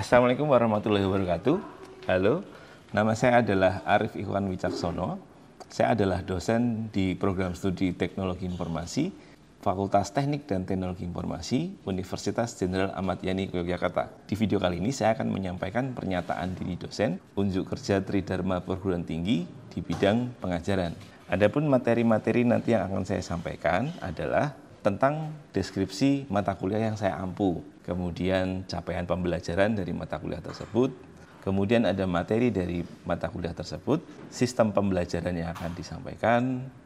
Assalamualaikum warahmatullahi wabarakatuh. Halo, nama saya adalah Arif Ikhwan Wicaksono. Saya adalah dosen di program studi Teknologi Informasi, Fakultas Teknik dan Teknologi Informasi, Universitas Jenderal Ahmad Yani Yogyakarta. Di video kali ini saya akan menyampaikan pernyataan diri dosen unjuk kerja Tridharma Perguruan Tinggi di bidang pengajaran. Adapun materi-materi nanti yang akan saya sampaikan adalah tentang deskripsi mata kuliah yang saya ampuh kemudian capaian pembelajaran dari mata kuliah tersebut, kemudian ada materi dari mata kuliah tersebut, sistem pembelajaran yang akan disampaikan,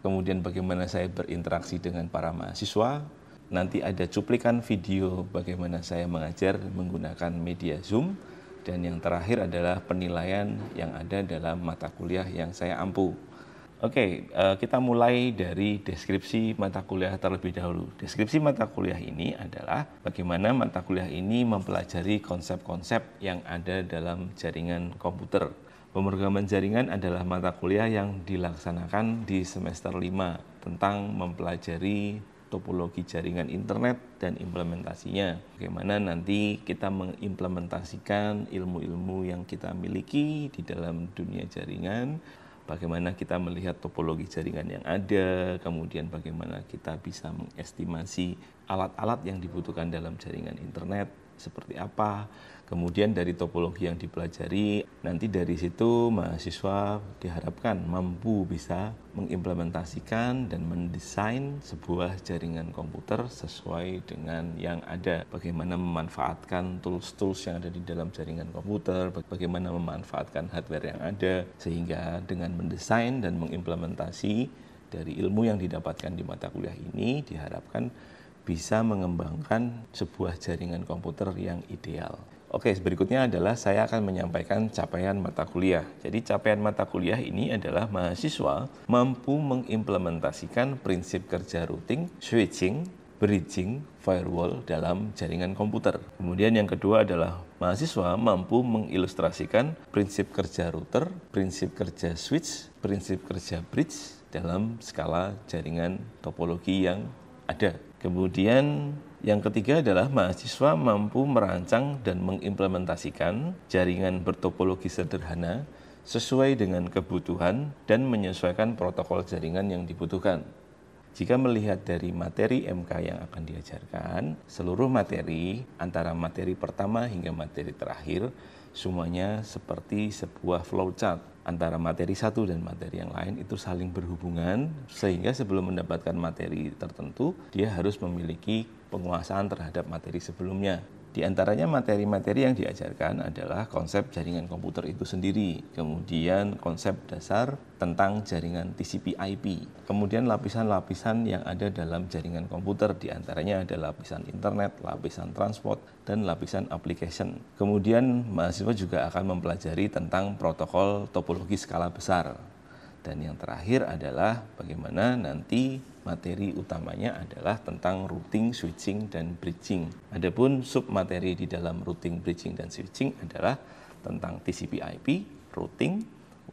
kemudian bagaimana saya berinteraksi dengan para mahasiswa, nanti ada cuplikan video bagaimana saya mengajar menggunakan media Zoom, dan yang terakhir adalah penilaian yang ada dalam mata kuliah yang saya ampuh. Oke, okay, uh, eh, kita mulai dari deskripsi mata kuliah terlebih dahulu. Deskripsi mata kuliah ini adalah bagaimana mata kuliah ini mempelajari konsep-konsep yang ada dalam jaringan komputer. Pemrograman jaringan adalah mata kuliah yang dilaksanakan di semester 5 tentang mempelajari topologi jaringan internet dan implementasinya. Bagaimana nanti kita mengimplementasikan ilmu-ilmu yang kita miliki di dalam dunia jaringan bagaimana kita melihat topologi jaringan yang ada, kemudian bagaimana kita bisa mengestimasi alat-alat yang dibutuhkan dalam jaringan internet seperti apa, Kemudian dari topologi yang dipelajari, nanti dari situ mahasiswa diharapkan mampu bisa mengimplementasikan dan mendesain sebuah jaringan komputer sesuai dengan yang ada. Bagaimana memanfaatkan tools-tools yang ada di dalam jaringan komputer, bagaimana memanfaatkan hardware yang ada, sehingga dengan mendesain dan mengimplementasi dari ilmu yang didapatkan di mata kuliah ini diharapkan bisa mengembangkan sebuah jaringan komputer yang ideal. Oke, berikutnya adalah saya akan menyampaikan capaian mata kuliah. Jadi capaian mata kuliah ini adalah mahasiswa mampu mengimplementasikan prinsip kerja routing, switching, bridging, firewall dalam jaringan komputer. Kemudian yang kedua adalah mahasiswa mampu mengilustrasikan prinsip kerja router, prinsip kerja switch, prinsip kerja bridge dalam skala jaringan topologi yang ada. Kemudian yang ketiga adalah mahasiswa mampu merancang dan mengimplementasikan jaringan bertopologi sederhana sesuai dengan kebutuhan dan menyesuaikan protokol jaringan yang dibutuhkan. Jika melihat dari materi MK yang akan diajarkan, seluruh materi antara materi pertama hingga materi terakhir semuanya seperti sebuah flowchart antara materi satu dan materi yang lain itu saling berhubungan sehingga sebelum mendapatkan materi tertentu dia harus memiliki penguasaan terhadap materi sebelumnya di antaranya materi-materi yang diajarkan adalah konsep jaringan komputer itu sendiri, kemudian konsep dasar tentang jaringan TCP/IP, kemudian lapisan-lapisan yang ada dalam jaringan komputer, di antaranya ada lapisan internet, lapisan transport, dan lapisan application. Kemudian mahasiswa juga akan mempelajari tentang protokol topologi skala besar dan yang terakhir adalah bagaimana nanti materi utamanya adalah tentang routing, switching, dan bridging. Adapun sub materi di dalam routing, bridging, dan switching adalah tentang TCP/IP, routing,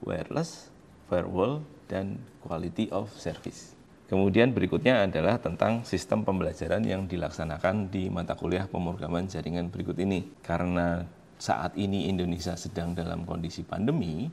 wireless, firewall, dan quality of service. Kemudian berikutnya adalah tentang sistem pembelajaran yang dilaksanakan di mata kuliah pemrograman jaringan berikut ini. Karena saat ini Indonesia sedang dalam kondisi pandemi,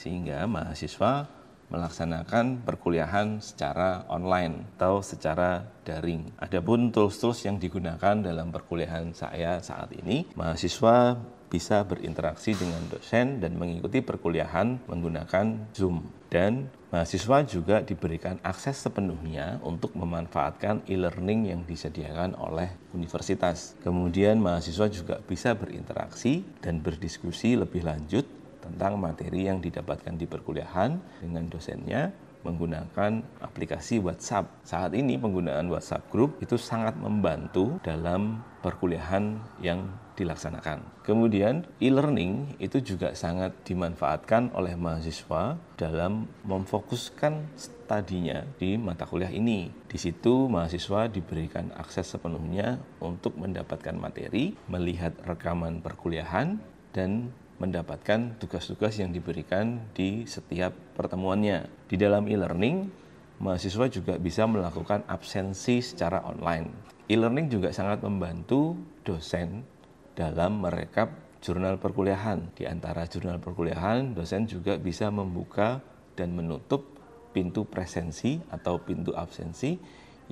sehingga mahasiswa melaksanakan perkuliahan secara online atau secara daring. Adapun tools-tools yang digunakan dalam perkuliahan saya saat ini, mahasiswa bisa berinteraksi dengan dosen dan mengikuti perkuliahan menggunakan Zoom. Dan mahasiswa juga diberikan akses sepenuhnya untuk memanfaatkan e-learning yang disediakan oleh universitas. Kemudian mahasiswa juga bisa berinteraksi dan berdiskusi lebih lanjut tentang materi yang didapatkan di perkuliahan dengan dosennya menggunakan aplikasi WhatsApp. Saat ini penggunaan WhatsApp Group itu sangat membantu dalam perkuliahan yang dilaksanakan. Kemudian e-learning itu juga sangat dimanfaatkan oleh mahasiswa dalam memfokuskan studinya di mata kuliah ini. Di situ mahasiswa diberikan akses sepenuhnya untuk mendapatkan materi, melihat rekaman perkuliahan dan mendapatkan tugas-tugas yang diberikan di setiap pertemuannya. Di dalam e-learning, mahasiswa juga bisa melakukan absensi secara online. E-learning juga sangat membantu dosen dalam merekap jurnal perkuliahan. Di antara jurnal perkuliahan, dosen juga bisa membuka dan menutup pintu presensi atau pintu absensi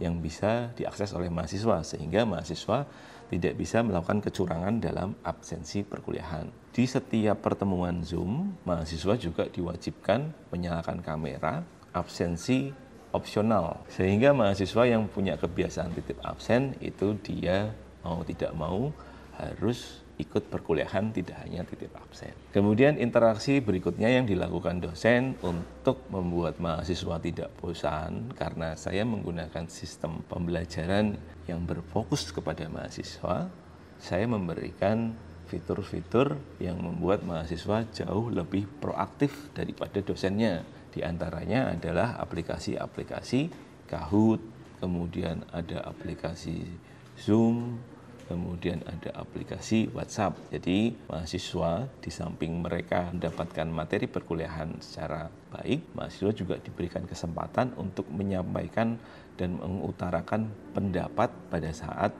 yang bisa diakses oleh mahasiswa sehingga mahasiswa tidak bisa melakukan kecurangan dalam absensi perkuliahan. Di setiap pertemuan Zoom, mahasiswa juga diwajibkan menyalakan kamera, absensi opsional. Sehingga mahasiswa yang punya kebiasaan titip absen itu dia mau tidak mau harus ikut perkuliahan tidak hanya titip absen. Kemudian interaksi berikutnya yang dilakukan dosen untuk membuat mahasiswa tidak bosan karena saya menggunakan sistem pembelajaran yang berfokus kepada mahasiswa, saya memberikan fitur-fitur yang membuat mahasiswa jauh lebih proaktif daripada dosennya. Di antaranya adalah aplikasi-aplikasi Kahoot, kemudian ada aplikasi Zoom, kemudian ada aplikasi WhatsApp. Jadi mahasiswa di samping mereka mendapatkan materi perkuliahan secara baik, mahasiswa juga diberikan kesempatan untuk menyampaikan dan mengutarakan pendapat pada saat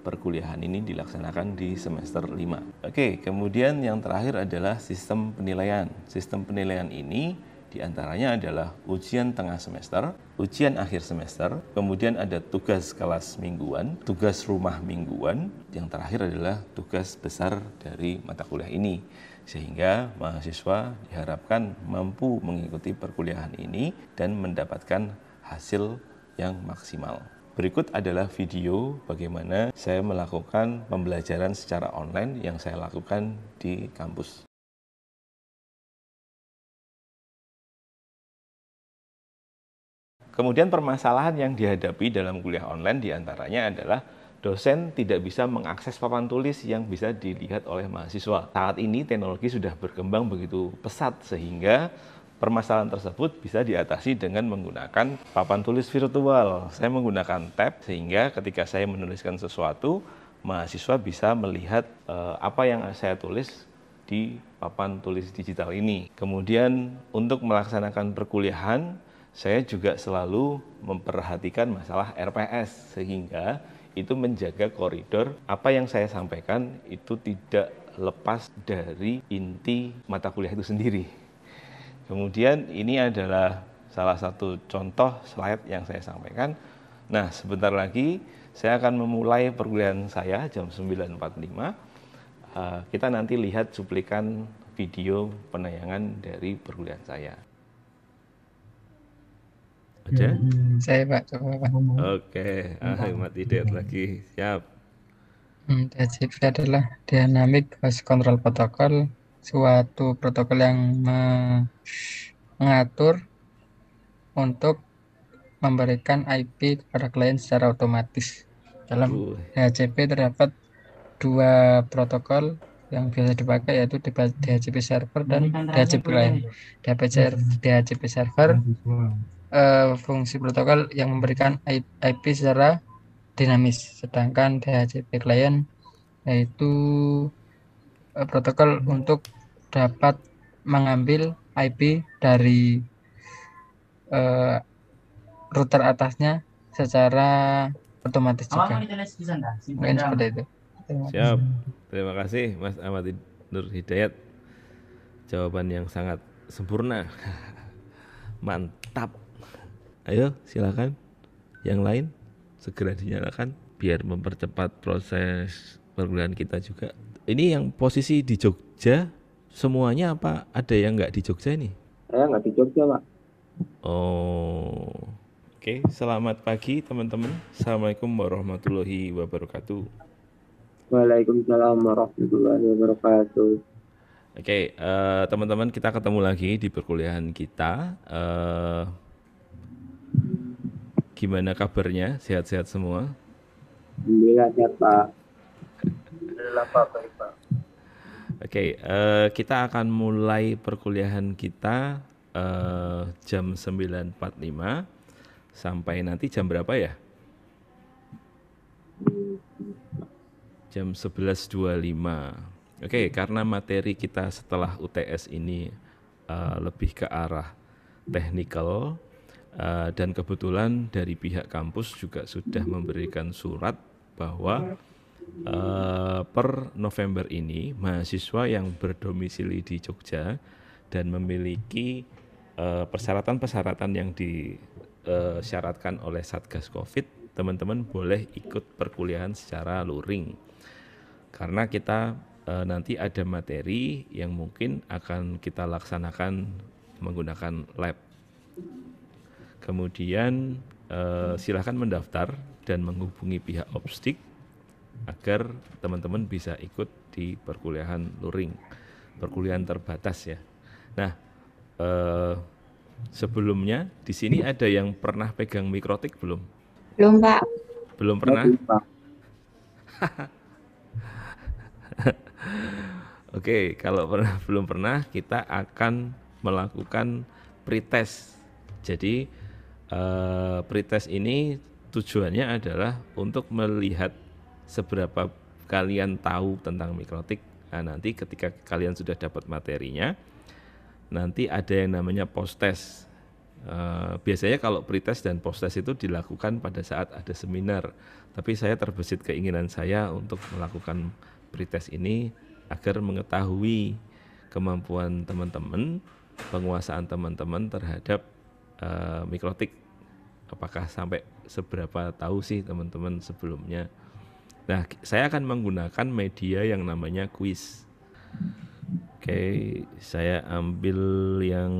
perkuliahan ini dilaksanakan di semester 5. Oke, kemudian yang terakhir adalah sistem penilaian. Sistem penilaian ini di antaranya adalah ujian tengah semester, ujian akhir semester, kemudian ada tugas kelas mingguan, tugas rumah mingguan, yang terakhir adalah tugas besar dari mata kuliah ini. Sehingga mahasiswa diharapkan mampu mengikuti perkuliahan ini dan mendapatkan hasil yang maksimal. Berikut adalah video bagaimana saya melakukan pembelajaran secara online yang saya lakukan di kampus. Kemudian permasalahan yang dihadapi dalam kuliah online diantaranya adalah dosen tidak bisa mengakses papan tulis yang bisa dilihat oleh mahasiswa. Saat ini teknologi sudah berkembang begitu pesat sehingga permasalahan tersebut bisa diatasi dengan menggunakan papan tulis virtual. Saya menggunakan tab sehingga ketika saya menuliskan sesuatu, mahasiswa bisa melihat uh, apa yang saya tulis di papan tulis digital ini. Kemudian untuk melaksanakan perkuliahan saya juga selalu memperhatikan masalah RPS sehingga itu menjaga koridor apa yang saya sampaikan itu tidak lepas dari inti mata kuliah itu sendiri. Kemudian ini adalah salah satu contoh slide yang saya sampaikan. Nah, sebentar lagi saya akan memulai perkuliahan saya jam 9.45. Uh, eh, kita nanti lihat cuplikan video penayangan dari perkuliahan saya. Ada? Saya Pak, coba Pak. Oke, ah mati Hidayat lagi. Siap. Hmm, TCP adalah dynamic voice control protocol, suatu protokol yang mengatur untuk memberikan IP kepada klien secara otomatis. Dalam DHCP terdapat dua protokol yang biasa dipakai yaitu DHCP server dan DHCP client. DHCP server Eh, fungsi protokol yang memberikan IP secara dinamis sedangkan DHCP client yaitu uh, protokol untuk dapat mengambil IP dari uh, router atasnya secara otomatis juga. Mungkin seperti itu. Siap. Terima kasih Mas Ahmad Nur Hidayat. Jawaban yang sangat sempurna. Mantap. Ayo silakan yang lain segera dinyalakan biar mempercepat proses perguruan kita juga. Ini yang posisi di Jogja semuanya apa ada yang nggak di Jogja nih? Saya nggak di Jogja pak. Oh. Oke, selamat pagi teman-teman. Assalamualaikum warahmatullahi wabarakatuh. Waalaikumsalam warahmatullahi wabarakatuh. Oke, okay, uh, eh, teman-teman kita ketemu lagi di perkuliahan kita. Uh, Gimana kabarnya? Sehat-sehat semua? Alhamdulillah sehat Pak. Alhamdulillah Pak baik Pak. Oke, okay, uh, eh, kita akan mulai perkuliahan kita uh, jam 9.45 sampai nanti jam berapa ya? Jam 11.25. Oke, okay, karena materi kita setelah UTS ini uh, lebih ke arah technical Eh, dan kebetulan dari pihak kampus juga sudah memberikan surat bahwa uh, per November ini mahasiswa yang berdomisili di Jogja dan memiliki eh, persyaratan-persyaratan uh, yang disyaratkan oleh Satgas Covid, teman-teman boleh ikut perkuliahan secara luring. Karena kita uh, nanti ada materi yang mungkin akan kita laksanakan menggunakan lab kemudian eh, silahkan mendaftar dan menghubungi pihak Opstik agar teman-teman bisa ikut di perkuliahan luring perkuliahan terbatas ya nah eh, sebelumnya di sini ada yang pernah pegang mikrotik belum belum pak belum pernah Oke, kalau pernah, belum pernah kita akan melakukan pretest. Jadi uh, pretest ini tujuannya adalah untuk melihat seberapa kalian tahu tentang mikrotik. Nah, nanti ketika kalian sudah dapat materinya, nanti ada yang namanya post test. Uh, eh, biasanya kalau pretest dan test itu dilakukan pada saat ada seminar. Tapi saya terbesit keinginan saya untuk melakukan pretest ini agar mengetahui kemampuan teman-teman, penguasaan teman-teman terhadap Eh, mikrotik apakah sampai seberapa tahu sih teman-teman sebelumnya nah saya akan menggunakan media yang namanya quiz oke okay, saya ambil yang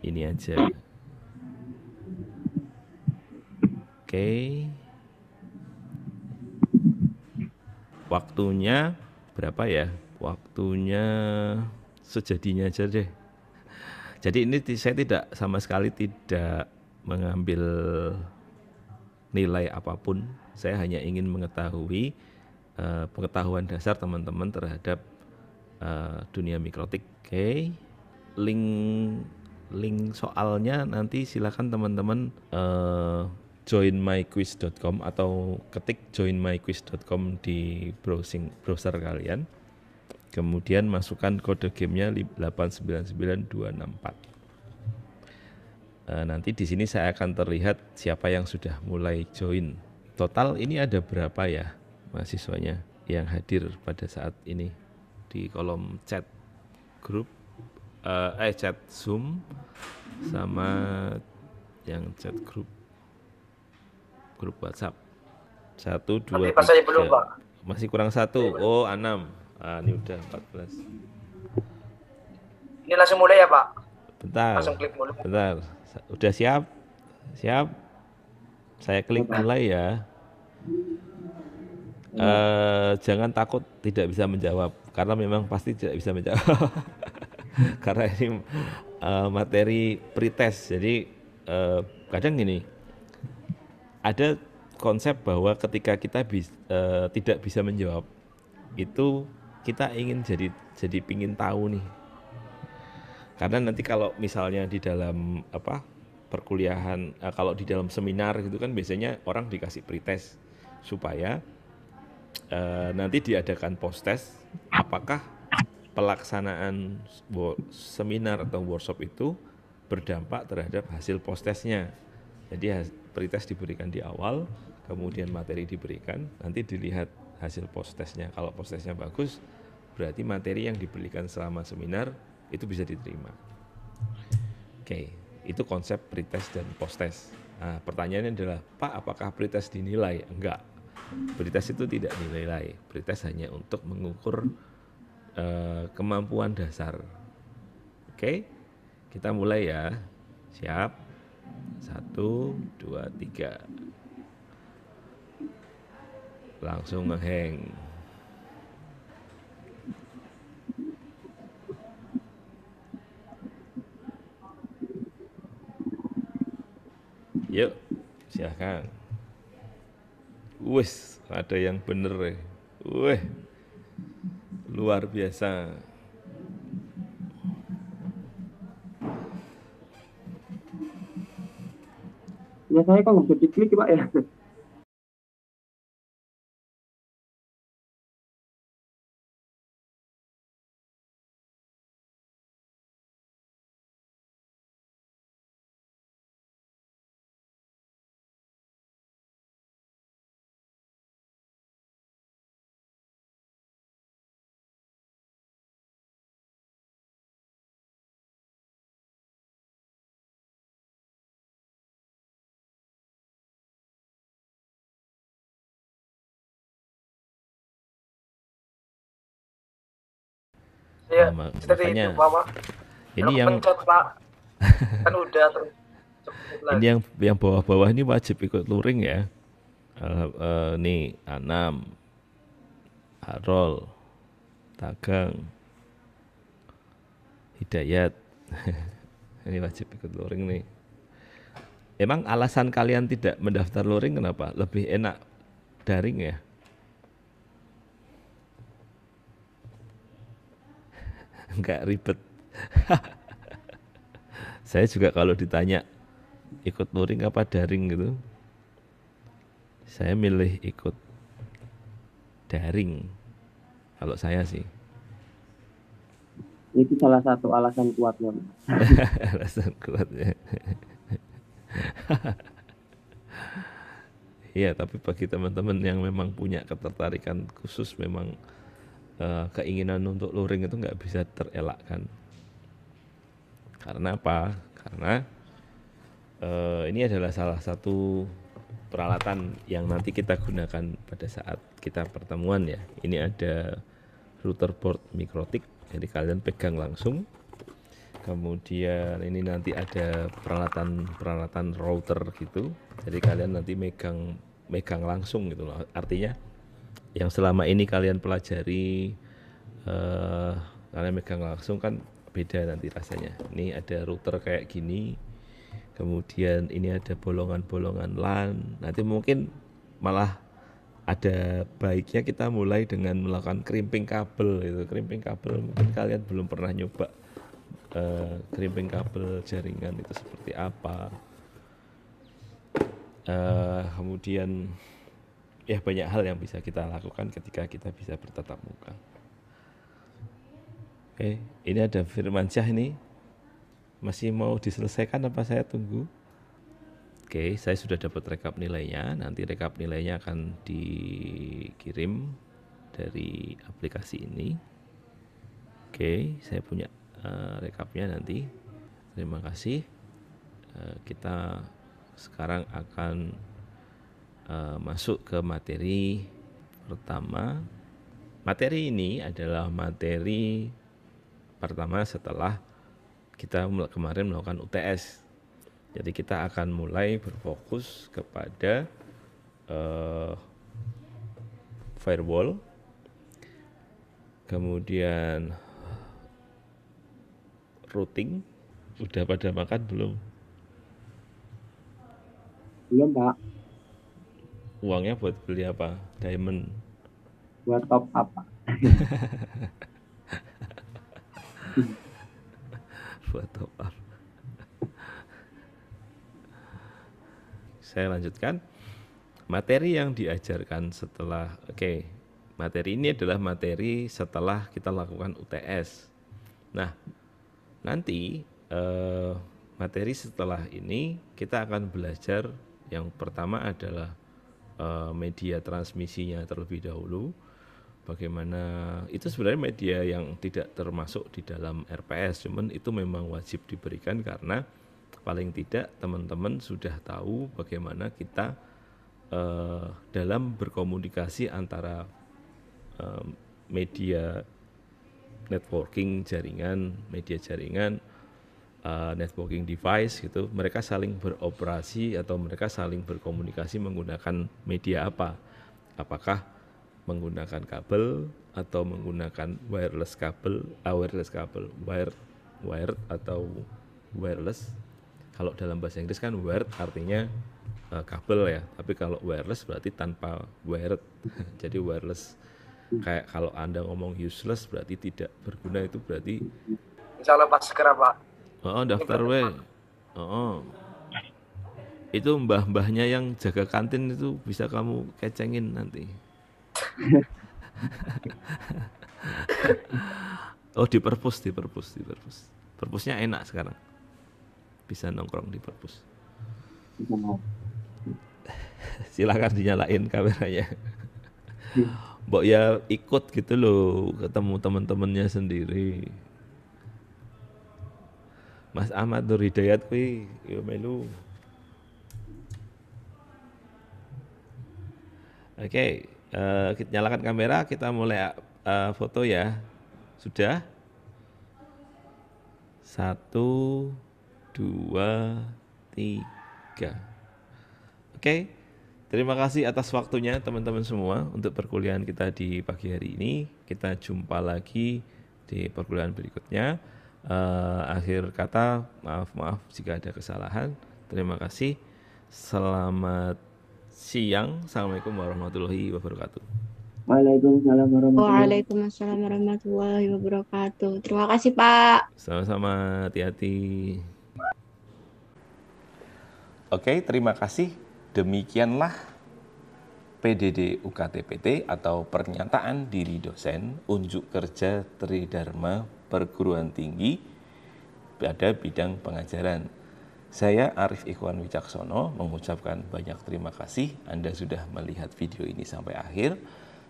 ini aja oke okay. waktunya berapa ya waktunya sejadinya aja deh jadi ini saya tidak sama sekali tidak mengambil nilai apapun. Saya hanya ingin mengetahui uh, pengetahuan dasar teman-teman terhadap uh, dunia mikrotik. Oke. Okay. Link link soalnya nanti silakan teman-teman uh, eh, joinmyquiz.com atau ketik joinmyquiz.com di browsing browser kalian. Kemudian masukkan kode gamenya 899264. e, eh, nanti di sini saya akan terlihat siapa yang sudah mulai join. Total ini ada berapa ya mahasiswanya yang hadir pada saat ini di kolom chat grup uh, eh, eh chat Zoom sama yang chat grup grup WhatsApp. Satu dua tiga. Masih kurang satu. Oh, enam. Ah, ini udah 14. Ini langsung mulai ya, Pak? Bentar. Langsung klik mulai. Bentar. Udah siap? Siap? Saya klik Bentar. mulai ya. Uh, jangan takut tidak bisa menjawab karena memang pasti tidak bisa menjawab karena ini uh, materi pretest jadi uh, kadang gini ada konsep bahwa ketika kita bis, uh, tidak bisa menjawab itu kita ingin jadi jadi pingin tahu nih karena nanti kalau misalnya di dalam apa perkuliahan eh, kalau di dalam seminar gitu kan biasanya orang dikasih pretest supaya eh, nanti diadakan post test apakah pelaksanaan seminar atau workshop itu berdampak terhadap hasil post testnya jadi pretest diberikan di awal kemudian materi diberikan nanti dilihat hasil post testnya. Kalau post testnya bagus, berarti materi yang diberikan selama seminar itu bisa diterima. Oke, okay, itu konsep pretest dan post test. Nah, pertanyaannya adalah, Pak, apakah pretest dinilai? Enggak. Pretest itu tidak dinilai. Pretest hanya untuk mengukur uh, kemampuan dasar. Oke, okay? kita mulai ya. Siap. Satu, dua, tiga langsung ngeheng. Yuk, silahkan. Wes, ada yang bener ya. Weh, luar biasa. Ya, saya kok nggak bisa diklik, Pak ya. Iya, Lama, kita makanya, Ini yang pencet, Pak. kan udah Ini yang yang bawah-bawah ini wajib ikut luring ya. Uh, uh, nih Anam, Arol, Tagang, Hidayat. ini wajib ikut luring nih. Emang alasan kalian tidak mendaftar luring kenapa? Lebih enak daring ya? nggak ribet. saya juga kalau ditanya ikut luring apa daring gitu, saya milih ikut daring kalau saya sih itu salah satu alasan kuatnya alasan kuatnya Iya, tapi bagi teman-teman yang memang punya ketertarikan khusus memang Eh, keinginan untuk luring itu nggak bisa terelakkan karena apa karena uh, ini adalah salah satu peralatan yang nanti kita gunakan pada saat kita pertemuan ya ini ada router board mikrotik jadi kalian pegang langsung kemudian ini nanti ada peralatan peralatan router gitu jadi kalian nanti megang megang langsung gitu loh artinya yang selama ini kalian pelajari uh, kalian megang langsung kan beda nanti rasanya ini ada router kayak gini kemudian ini ada bolongan-bolongan LAN nanti mungkin malah ada baiknya kita mulai dengan melakukan crimping kabel itu crimping kabel mungkin kalian belum pernah nyoba uh, crimping kabel jaringan itu seperti apa uh, kemudian ya banyak hal yang bisa kita lakukan ketika kita bisa bertatap muka. Oke, ini ada Firman Syah ini. Masih mau diselesaikan apa saya tunggu? Oke, saya sudah dapat rekap nilainya. Nanti rekap nilainya akan dikirim dari aplikasi ini. Oke, saya punya uh, rekapnya nanti. Terima kasih. Uh, kita sekarang akan uh, masuk ke materi pertama. Materi ini adalah materi pertama setelah kita kemarin melakukan UTS. Jadi kita akan mulai berfokus kepada uh, firewall, kemudian routing. Udah pada makan belum? Belum pak uangnya buat beli apa? Diamond. Buat top up. buat top up. Saya lanjutkan. Materi yang diajarkan setelah oke, okay, materi ini adalah materi setelah kita lakukan UTS. Nah, nanti eh, materi setelah ini kita akan belajar yang pertama adalah Eh, media transmisinya terlebih dahulu. Bagaimana itu sebenarnya media yang tidak termasuk di dalam RPS, cuman itu memang wajib diberikan karena paling tidak teman-teman sudah tahu bagaimana kita uh, dalam berkomunikasi antara uh, media networking jaringan, media jaringan uh, networking device gitu, mereka saling beroperasi atau mereka saling berkomunikasi menggunakan media apa? Apakah menggunakan kabel atau menggunakan wireless kabel, uh, wireless kabel, wire, wired atau wireless. Kalau dalam bahasa Inggris kan wired artinya uh, kabel ya, tapi kalau wireless berarti tanpa wired. Jadi wireless kayak kalau anda ngomong useless berarti tidak berguna itu berarti misalnya pas segera Pak oh, daftar we oh. itu mbah-mbahnya yang jaga kantin itu bisa kamu kecengin nanti oh di perpus di perpus di perpus perpusnya enak sekarang bisa nongkrong di perpus silahkan dinyalain kameranya hmm. Mbok ya ikut gitu loh ketemu teman-temannya sendiri Mas Ahmad Nur Hidayat kuwi yo melu. Oke, okay, uh, eh, kita nyalakan kamera, kita mulai uh, foto ya. Sudah? Satu, dua, tiga. Oke, okay. terima kasih atas waktunya teman-teman semua untuk perkuliahan kita di pagi hari ini. Kita jumpa lagi di perkuliahan berikutnya. Uh, akhir kata, maaf maaf jika ada kesalahan. Terima kasih. Selamat siang. Assalamualaikum warahmatullahi wabarakatuh. Waalaikumsalam warahmatullahi wabarakatuh. Waalaikumsalam warahmatullahi wabarakatuh. Terima kasih Pak. Sama-sama. Hati-hati. Oke, terima kasih. Demikianlah PDD UKTPT atau Pernyataan Diri Dosen Unjuk Kerja Tridharma perguruan tinggi pada bidang pengajaran. Saya Arif Ikhwan Wicaksono mengucapkan banyak terima kasih Anda sudah melihat video ini sampai akhir.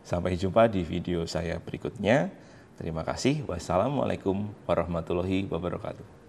Sampai jumpa di video saya berikutnya. Terima kasih. Wassalamualaikum warahmatullahi wabarakatuh.